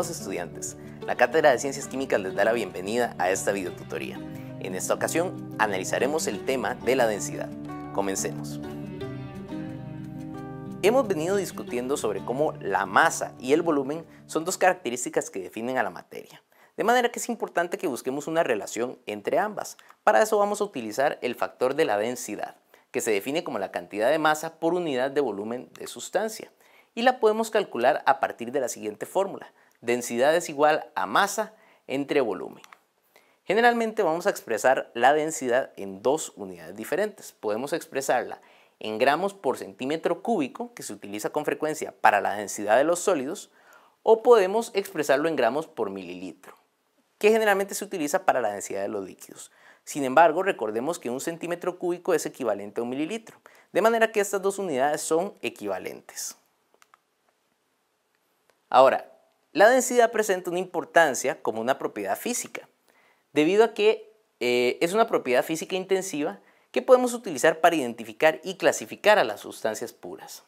estudiantes, la Cátedra de Ciencias Químicas les da la bienvenida a esta videotutoría. En esta ocasión analizaremos el tema de la densidad. Comencemos. Hemos venido discutiendo sobre cómo la masa y el volumen son dos características que definen a la materia. De manera que es importante que busquemos una relación entre ambas. Para eso vamos a utilizar el factor de la densidad, que se define como la cantidad de masa por unidad de volumen de sustancia. Y la podemos calcular a partir de la siguiente fórmula, Densidad es igual a masa entre volumen. Generalmente vamos a expresar la densidad en dos unidades diferentes. Podemos expresarla en gramos por centímetro cúbico, que se utiliza con frecuencia para la densidad de los sólidos, o podemos expresarlo en gramos por mililitro, que generalmente se utiliza para la densidad de los líquidos. Sin embargo, recordemos que un centímetro cúbico es equivalente a un mililitro, de manera que estas dos unidades son equivalentes. Ahora, la densidad presenta una importancia como una propiedad física, debido a que eh, es una propiedad física intensiva que podemos utilizar para identificar y clasificar a las sustancias puras.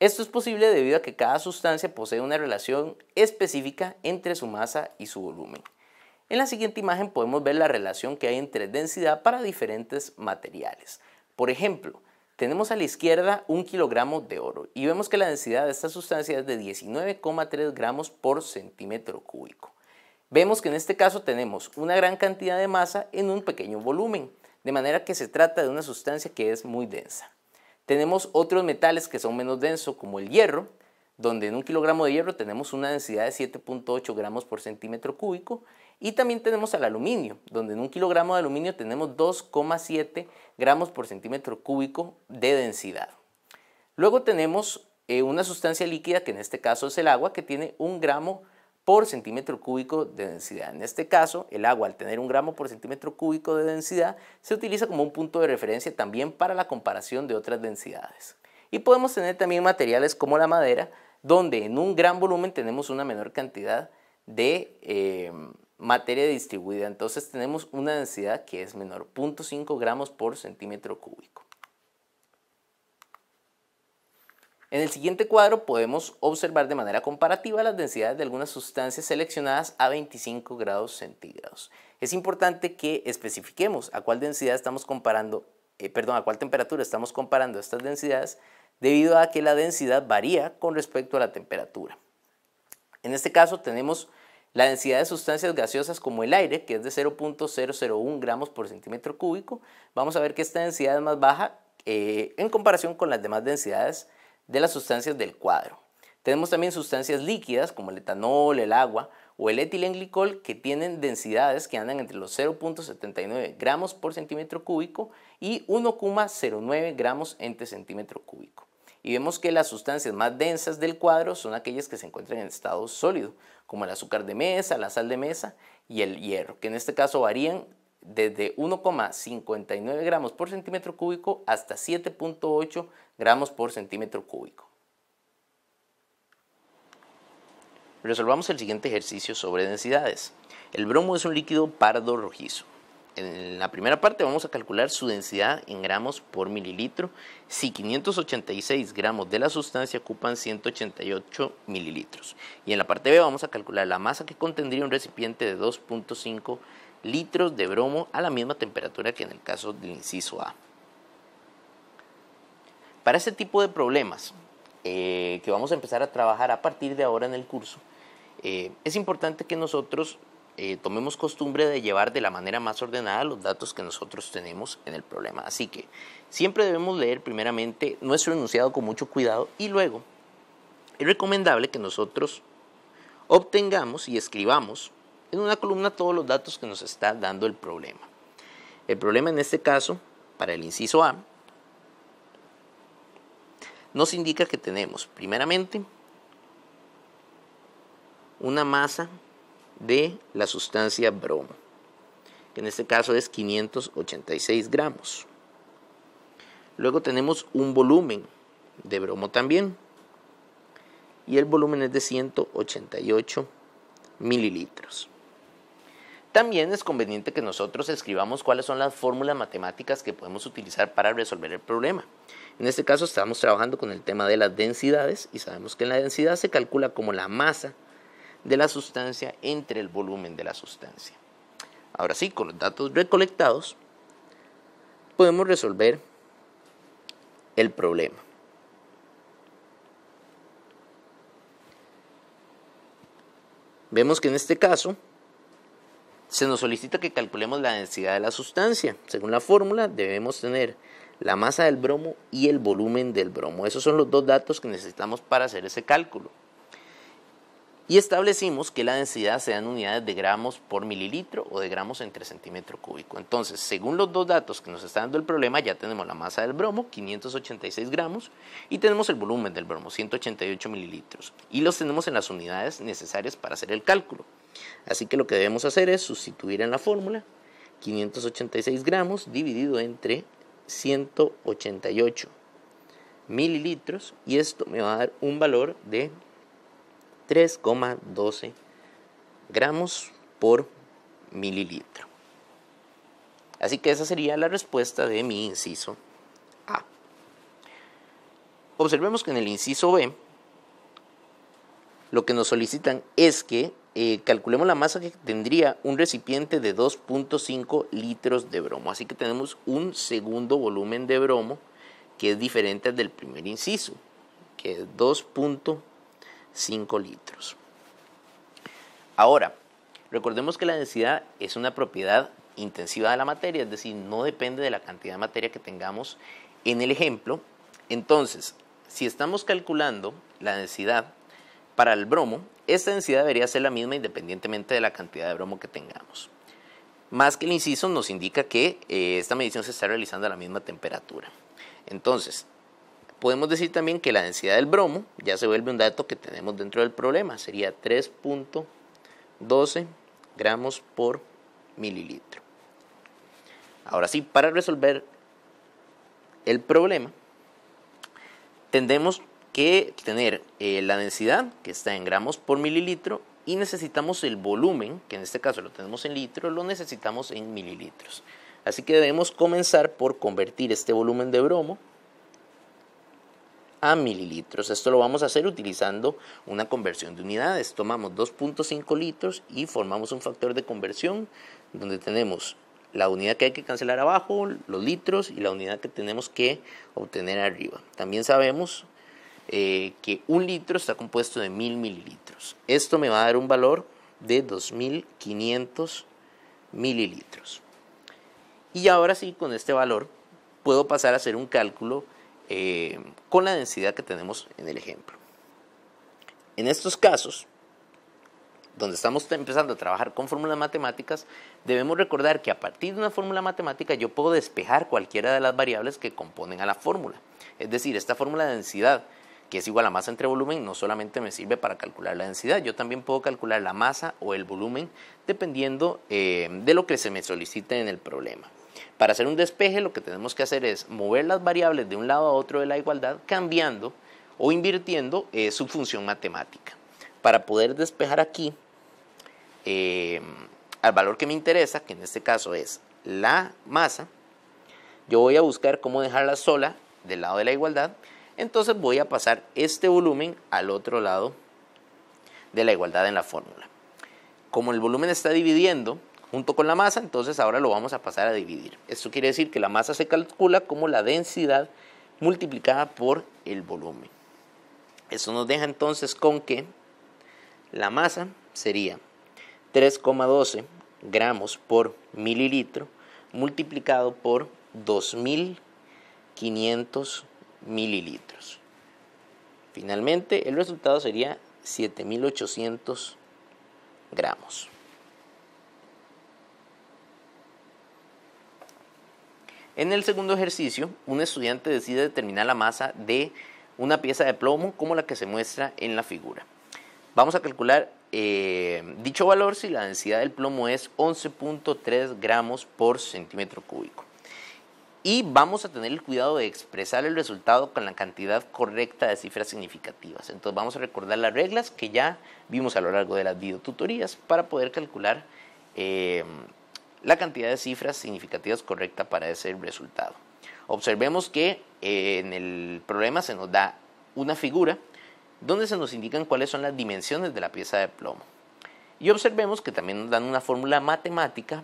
Esto es posible debido a que cada sustancia posee una relación específica entre su masa y su volumen. En la siguiente imagen podemos ver la relación que hay entre densidad para diferentes materiales. Por ejemplo, tenemos a la izquierda un kilogramo de oro y vemos que la densidad de esta sustancia es de 19,3 gramos por centímetro cúbico. Vemos que en este caso tenemos una gran cantidad de masa en un pequeño volumen, de manera que se trata de una sustancia que es muy densa. Tenemos otros metales que son menos densos, como el hierro, donde en un kilogramo de hierro tenemos una densidad de 7.8 gramos por centímetro cúbico y también tenemos al aluminio, donde en un kilogramo de aluminio tenemos 2,7 gramos por centímetro cúbico de densidad. Luego tenemos eh, una sustancia líquida, que en este caso es el agua, que tiene un gramo por centímetro cúbico de densidad. En este caso, el agua, al tener un gramo por centímetro cúbico de densidad, se utiliza como un punto de referencia también para la comparación de otras densidades. Y podemos tener también materiales como la madera, donde en un gran volumen tenemos una menor cantidad de... Eh, materia distribuida. Entonces tenemos una densidad que es menor, 0.5 gramos por centímetro cúbico. En el siguiente cuadro podemos observar de manera comparativa las densidades de algunas sustancias seleccionadas a 25 grados centígrados. Es importante que especifiquemos a cuál densidad estamos comparando, eh, perdón, a cuál temperatura estamos comparando estas densidades debido a que la densidad varía con respecto a la temperatura. En este caso tenemos la densidad de sustancias gaseosas como el aire, que es de 0.001 gramos por centímetro cúbico, vamos a ver que esta densidad es más baja eh, en comparación con las demás densidades de las sustancias del cuadro. Tenemos también sustancias líquidas como el etanol, el agua o el etilenglicol que tienen densidades que andan entre los 0.79 gramos por centímetro cúbico y 1,09 gramos entre centímetro cúbico y vemos que las sustancias más densas del cuadro son aquellas que se encuentran en estado sólido, como el azúcar de mesa, la sal de mesa y el hierro, que en este caso varían desde 1,59 gramos por centímetro cúbico hasta 7,8 gramos por centímetro cúbico. Resolvamos el siguiente ejercicio sobre densidades. El bromo es un líquido pardo rojizo en la primera parte vamos a calcular su densidad en gramos por mililitro si 586 gramos de la sustancia ocupan 188 mililitros. Y en la parte B vamos a calcular la masa que contendría un recipiente de 2.5 litros de bromo a la misma temperatura que en el caso del inciso A. Para este tipo de problemas eh, que vamos a empezar a trabajar a partir de ahora en el curso, eh, es importante que nosotros eh, tomemos costumbre de llevar de la manera más ordenada los datos que nosotros tenemos en el problema. Así que siempre debemos leer primeramente nuestro enunciado con mucho cuidado y luego es recomendable que nosotros obtengamos y escribamos en una columna todos los datos que nos está dando el problema. El problema en este caso, para el inciso A, nos indica que tenemos primeramente una masa de la sustancia bromo, en este caso es 586 gramos. Luego tenemos un volumen de bromo también, y el volumen es de 188 mililitros. También es conveniente que nosotros escribamos cuáles son las fórmulas matemáticas que podemos utilizar para resolver el problema. En este caso estamos trabajando con el tema de las densidades y sabemos que la densidad se calcula como la masa de la sustancia entre el volumen de la sustancia. Ahora sí, con los datos recolectados, podemos resolver el problema. Vemos que en este caso se nos solicita que calculemos la densidad de la sustancia. Según la fórmula debemos tener la masa del bromo y el volumen del bromo. Esos son los dos datos que necesitamos para hacer ese cálculo y establecimos que la densidad en unidades de gramos por mililitro o de gramos entre centímetro cúbico. Entonces, según los dos datos que nos está dando el problema, ya tenemos la masa del bromo, 586 gramos, y tenemos el volumen del bromo, 188 mililitros, y los tenemos en las unidades necesarias para hacer el cálculo. Así que lo que debemos hacer es sustituir en la fórmula 586 gramos dividido entre 188 mililitros, y esto me va a dar un valor de 3,12 gramos por mililitro. Así que esa sería la respuesta de mi inciso A. Observemos que en el inciso B lo que nos solicitan es que eh, calculemos la masa que tendría un recipiente de 2.5 litros de bromo. Así que tenemos un segundo volumen de bromo que es diferente al del primer inciso, que es 2.5 5 litros. Ahora, recordemos que la densidad es una propiedad intensiva de la materia, es decir, no depende de la cantidad de materia que tengamos en el ejemplo. Entonces, si estamos calculando la densidad para el bromo, esta densidad debería ser la misma independientemente de la cantidad de bromo que tengamos. Más que el inciso nos indica que eh, esta medición se está realizando a la misma temperatura. Entonces, Podemos decir también que la densidad del bromo ya se vuelve un dato que tenemos dentro del problema, sería 3.12 gramos por mililitro. Ahora sí, para resolver el problema, tendemos que tener eh, la densidad, que está en gramos por mililitro, y necesitamos el volumen, que en este caso lo tenemos en litro lo necesitamos en mililitros. Así que debemos comenzar por convertir este volumen de bromo mililitros. Esto lo vamos a hacer utilizando una conversión de unidades. Tomamos 2.5 litros y formamos un factor de conversión donde tenemos la unidad que hay que cancelar abajo, los litros y la unidad que tenemos que obtener arriba. También sabemos eh, que un litro está compuesto de 1000 mililitros. Esto me va a dar un valor de 2500 mililitros. Y ahora sí, con este valor, puedo pasar a hacer un cálculo eh, con la densidad que tenemos en el ejemplo. En estos casos, donde estamos empezando a trabajar con fórmulas matemáticas, debemos recordar que a partir de una fórmula matemática yo puedo despejar cualquiera de las variables que componen a la fórmula. Es decir, esta fórmula de densidad, que es igual a masa entre volumen, no solamente me sirve para calcular la densidad, yo también puedo calcular la masa o el volumen dependiendo eh, de lo que se me solicite en el problema. Para hacer un despeje lo que tenemos que hacer es mover las variables de un lado a otro de la igualdad cambiando o invirtiendo eh, su función matemática. Para poder despejar aquí em, al valor que me interesa, que en este caso es la masa, yo voy a buscar cómo dejarla sola del lado de la igualdad. Entonces voy a pasar este volumen al otro lado de la igualdad en la fórmula. Como el volumen está dividiendo, junto con la masa, entonces ahora lo vamos a pasar a dividir. Esto quiere decir que la masa se calcula como la densidad multiplicada por el volumen. Eso nos deja entonces con que la masa sería 3,12 gramos por mililitro multiplicado por 2.500 mililitros. Finalmente, el resultado sería 7.800 gramos. En el segundo ejercicio, un estudiante decide determinar la masa de una pieza de plomo como la que se muestra en la figura. Vamos a calcular eh, dicho valor si la densidad del plomo es 11.3 gramos por centímetro cúbico. Y vamos a tener el cuidado de expresar el resultado con la cantidad correcta de cifras significativas. Entonces vamos a recordar las reglas que ya vimos a lo largo de las videotutorías para poder calcular eh, la cantidad de cifras significativas correcta para ese resultado. Observemos que eh, en el problema se nos da una figura donde se nos indican cuáles son las dimensiones de la pieza de plomo. Y observemos que también nos dan una fórmula matemática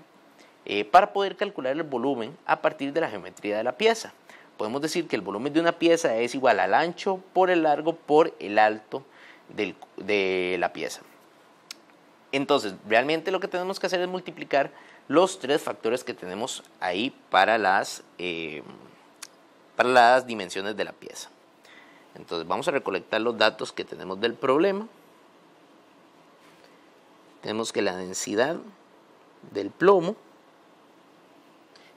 eh, para poder calcular el volumen a partir de la geometría de la pieza. Podemos decir que el volumen de una pieza es igual al ancho por el largo por el alto de la pieza. Entonces, realmente lo que tenemos que hacer es multiplicar los tres factores que tenemos ahí para las, eh, para las dimensiones de la pieza. Entonces vamos a recolectar los datos que tenemos del problema. Tenemos que la densidad del plomo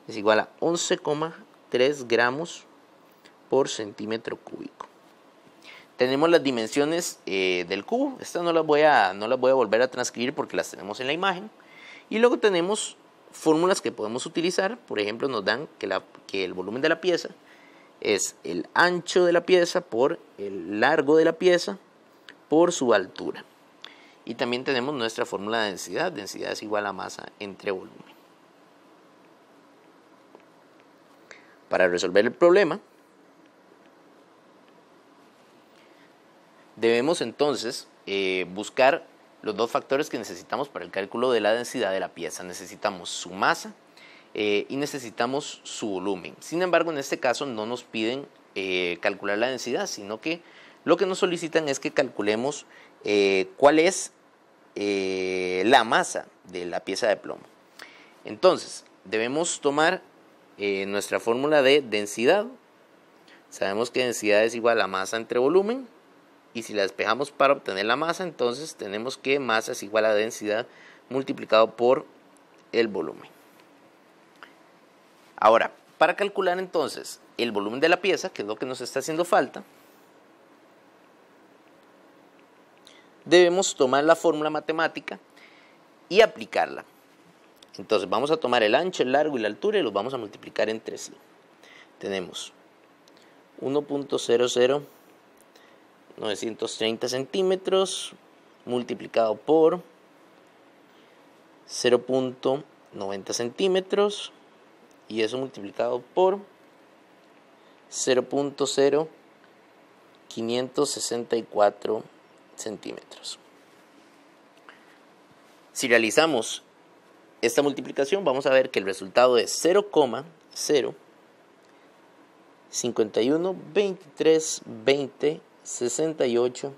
es igual a 11,3 gramos por centímetro cúbico. Tenemos las dimensiones eh, del cubo. Esta no la voy a, no las voy a volver a transcribir porque las tenemos en la imagen. Y luego tenemos fórmulas que podemos utilizar, por ejemplo, nos dan que, el volumen de la pieza es el ancho de la pieza por el largo de la pieza por su altura. Y también tenemos nuestra fórmula de densidad. Densidad es igual a masa entre volumen. Para resolver el problema, debemos entonces eh, buscar los dos factores que necesitamos para el cálculo de la densidad de la pieza. Necesitamos su masa eh, y necesitamos su volumen. Sin embargo, en este caso no nos piden eh, calcular la densidad, sino que lo que nos solicitan es que calculemos eh, cuál es la masa de la pieza de plomo. Entonces, debemos tomar nuestra fórmula de densidad. Sabemos que densidad es igual a masa entre volumen y si la despejamos para obtener la masa, entonces tenemos que masa es igual a densidad multiplicado por el volumen. Ahora, para calcular entonces el volumen de la pieza, que es lo que nos está haciendo falta, debemos tomar la fórmula matemática y aplicarla. Entonces vamos a tomar el ancho, el largo y la altura y los vamos a multiplicar entre sí. Tenemos 1.00 930 centímetros multiplicado por 0.90 centímetros y eso multiplicado por 0.0564 centímetros. Si realizamos esta multiplicación vamos a ver que el resultado es 0,0 23 20 68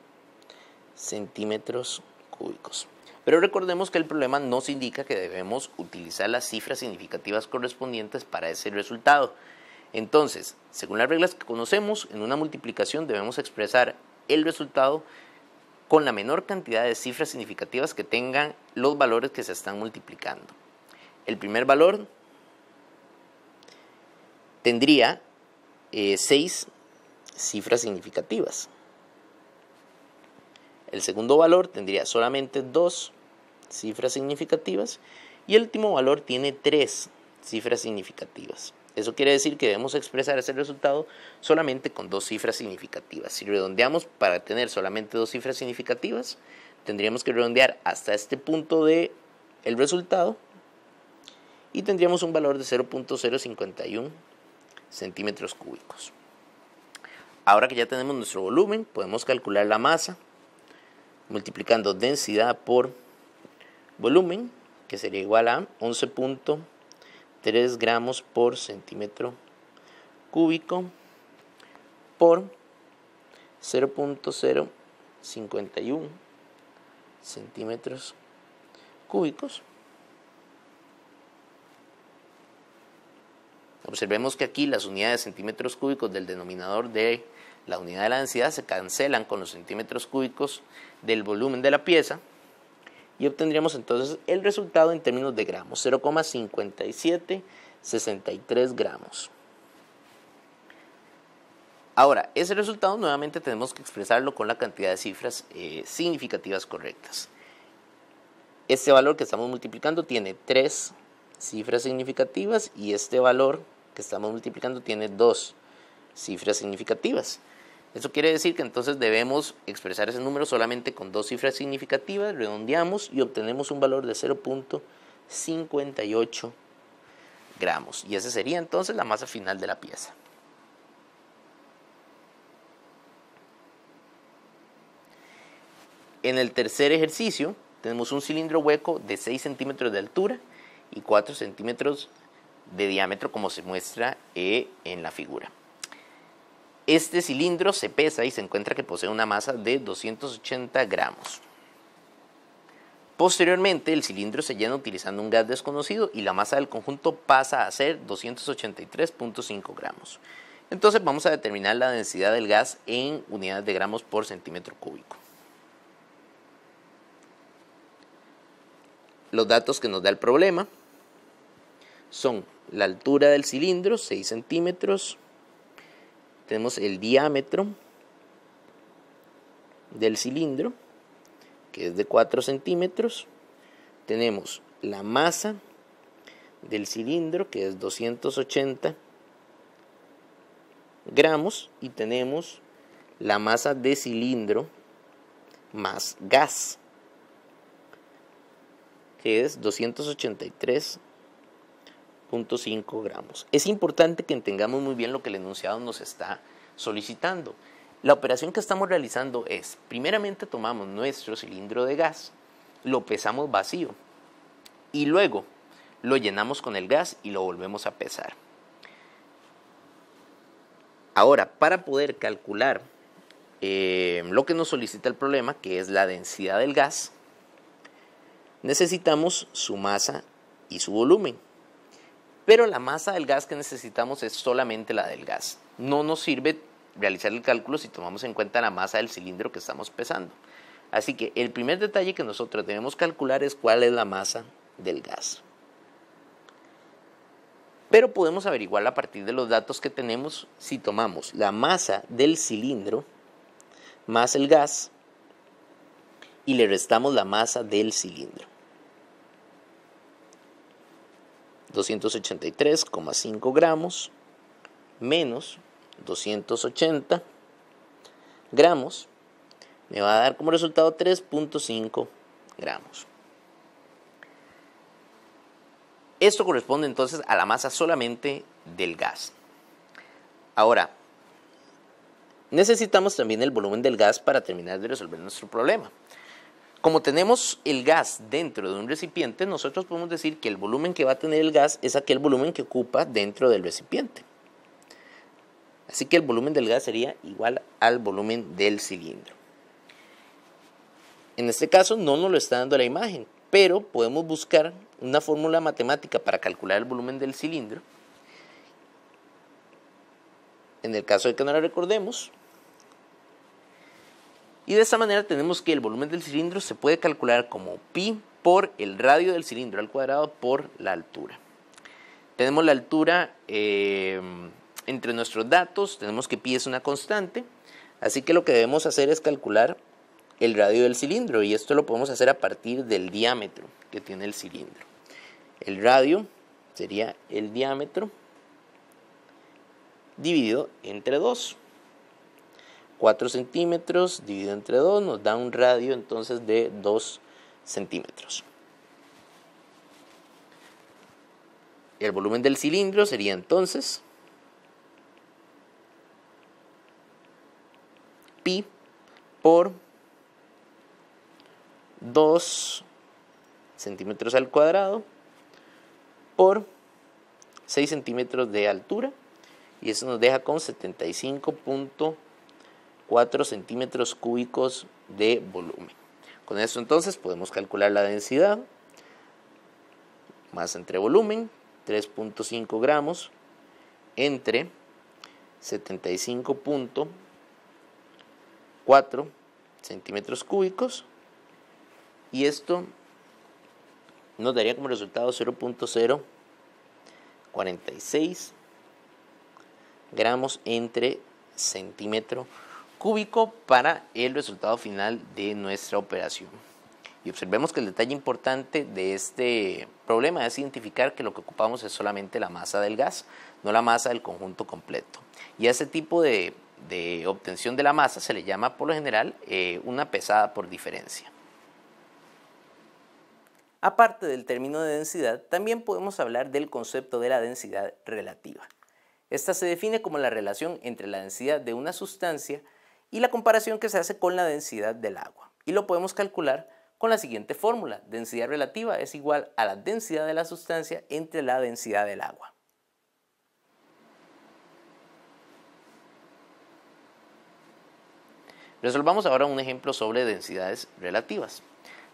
centímetros cúbicos. Pero recordemos que el problema nos indica que debemos utilizar las cifras significativas correspondientes para ese resultado. Entonces, según las reglas que conocemos, en una multiplicación debemos expresar el resultado con la menor cantidad de cifras significativas que tengan los valores que se están multiplicando. El primer valor tendría eh, seis cifras significativas. El segundo valor tendría solamente dos cifras significativas y el último valor tiene tres cifras significativas. Eso quiere decir que debemos expresar ese resultado solamente con dos cifras significativas. Si redondeamos para tener solamente dos cifras significativas, tendríamos que redondear hasta este punto de resultado y tendríamos un valor de 0.051 centímetros cúbicos. Ahora que ya tenemos nuestro volumen, podemos calcular la masa multiplicando densidad por volumen, que sería igual a 11.3 gramos por centímetro cúbico por 0.051 centímetros cúbicos. Observemos que aquí las unidades de centímetros cúbicos del denominador de la unidad de la densidad se cancelan con los centímetros cúbicos del volumen de la pieza y obtendríamos entonces el resultado en términos de gramos, 0,5763 gramos. Ahora, ese resultado nuevamente tenemos que expresarlo con la cantidad de cifras eh, significativas correctas. Este valor que estamos multiplicando tiene tres cifras significativas y este valor que estamos multiplicando tiene dos cifras significativas. Eso quiere decir que entonces debemos expresar ese número solamente con dos cifras significativas, redondeamos y obtenemos un valor de 0.58 gramos. Y esa sería entonces la masa final de la pieza. En el tercer ejercicio tenemos un cilindro hueco de 6 centímetros de altura y 4 centímetros de diámetro como se muestra eh, en la figura. Este cilindro se pesa y se encuentra que posee una masa de 280 gramos. Posteriormente, el cilindro se llena utilizando un gas desconocido y la masa del conjunto pasa a ser 283.5 gramos. Entonces vamos a determinar la densidad del gas en unidades de gramos por centímetro cúbico. Los datos que nos da el problema son la altura del cilindro, 6 centímetros, tenemos el diámetro del cilindro, que es de 4 centímetros. Tenemos la masa del cilindro, que es 280 gramos. Y tenemos la masa de cilindro más gas, que es 283 es importante que entendamos muy bien lo que el enunciado nos está solicitando. La operación que estamos realizando es, primeramente tomamos nuestro cilindro de gas, lo pesamos vacío y luego lo llenamos con el gas y lo volvemos a pesar. Ahora, para poder calcular eh, lo que nos solicita el problema, que es la densidad del gas, necesitamos su masa y su volumen pero la masa del gas que necesitamos es solamente la del gas. No nos sirve realizar el cálculo si tomamos en cuenta la masa del cilindro que estamos pesando. Así que el primer detalle que nosotros debemos calcular es cuál es la masa del gas. Pero podemos averiguar a partir de los datos que tenemos si tomamos la masa del cilindro más el gas y le restamos la masa del cilindro. 283,5 gramos menos 280 gramos me va a dar como resultado 3.5 gramos. Esto corresponde entonces a la masa solamente del gas. Ahora, necesitamos también el volumen del gas para terminar de resolver nuestro problema. Como tenemos el gas dentro de un recipiente, nosotros podemos decir que el volumen que va a tener el gas es aquel volumen que ocupa dentro del recipiente. Así que el volumen del gas sería igual al volumen del cilindro. En este caso no nos lo está dando la imagen, pero podemos buscar una fórmula matemática para calcular el volumen del cilindro. En el caso de que no la recordemos, y de esa manera tenemos que el volumen del cilindro se puede calcular como pi por el radio del cilindro al cuadrado por la altura. Tenemos la altura eh, entre nuestros datos, tenemos que pi es una constante, así que lo que debemos hacer es calcular el radio del cilindro y esto lo podemos hacer a partir del diámetro que tiene el cilindro. El radio sería el diámetro dividido entre 2. 4 centímetros dividido entre 2 nos da un radio entonces de 2 centímetros. El volumen del cilindro sería entonces pi por 2 centímetros al cuadrado por 6 centímetros de altura y eso nos deja con 75.5 4 centímetros cúbicos de volumen. Con eso entonces podemos calcular la densidad, más entre volumen, 3.5 gramos, entre 75.4 centímetros cúbicos y esto nos daría como resultado 0.046 gramos entre centímetro cúbico para el resultado final de nuestra operación. Y observemos que el detalle importante de este problema es identificar que lo que ocupamos es solamente la masa del gas, no la masa del conjunto completo. Y a tipo de, obtención de la masa se le llama por lo general eh, una pesada por diferencia. Aparte del término de densidad, también podemos hablar del concepto de la densidad relativa. Esta se define como la relación entre la densidad de una sustancia y la comparación que se hace con la densidad del agua. Y lo podemos calcular con la siguiente fórmula. Densidad relativa es igual a la densidad de la sustancia entre la densidad del agua. Resolvamos ahora un ejemplo sobre densidades relativas.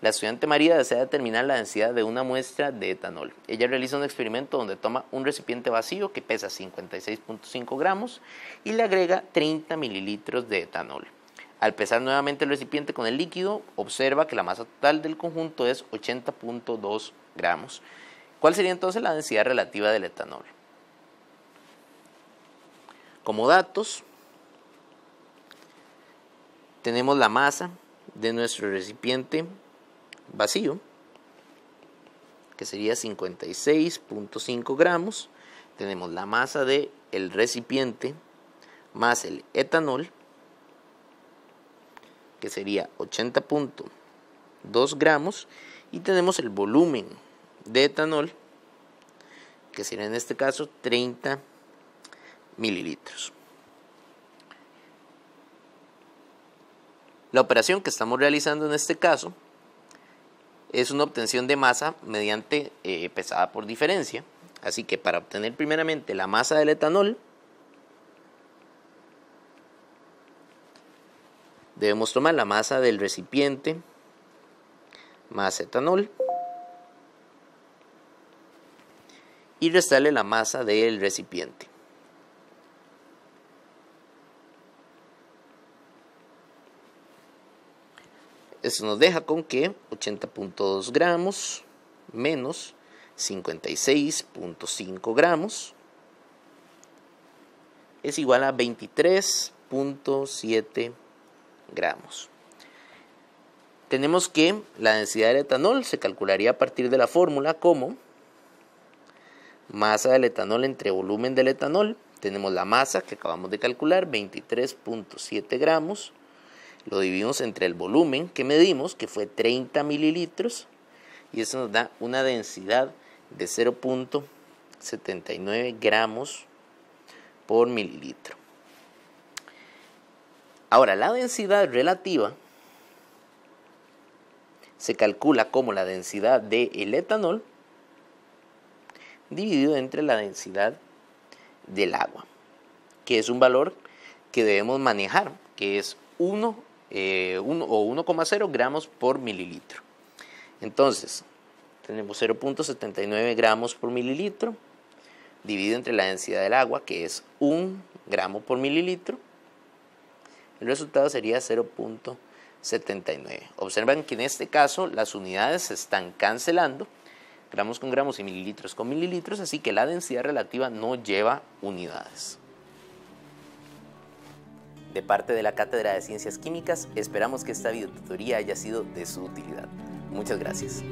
La estudiante María desea determinar la densidad de una muestra de etanol. Ella realiza un experimento donde toma un recipiente vacío que pesa 56.5 gramos y le agrega 30 mililitros de etanol. Al pesar nuevamente el recipiente con el líquido, observa que la masa total del conjunto es 80.2 gramos. ¿Cuál sería entonces la densidad relativa del etanol? Como datos, tenemos la masa de nuestro recipiente vacío, que sería 56.5 gramos. Tenemos la masa del el recipiente más el etanol, que sería 80.2 gramos. Y tenemos el volumen de etanol, que sería en este caso 30 mililitros. La operación que estamos realizando en este caso es una obtención de masa mediante eh, pesada por diferencia. Así que para obtener primeramente la masa del etanol, debemos tomar la masa del recipiente más etanol y restarle la masa del recipiente. Eso nos deja con que 80.2 gramos menos 56.5 gramos es igual a 23.7 gramos. Tenemos que la densidad del etanol se calcularía a partir de la fórmula como masa del etanol entre volumen del etanol. Tenemos la masa que acabamos de calcular, 23.7 gramos, lo dividimos entre el volumen que medimos, que fue 30 mililitros, y eso nos da una densidad de 0.79 gramos por mililitro. Ahora, la densidad relativa se calcula como la densidad del el etanol dividido entre la densidad del agua, que es un valor que debemos manejar, que es 1 eh, o 1,0 gramos por mililitro. Entonces, tenemos 0.79 gramos por mililitro, dividido entre la densidad del agua, que es 1 gramo por mililitro. El resultado sería 0.79. Observan que en este caso las unidades se están cancelando, gramos con gramos y mililitros con mililitros, así que la densidad relativa no lleva unidades. De parte de la Cátedra de Ciencias Químicas, esperamos que esta videotutoría haya sido de su utilidad. Muchas gracias.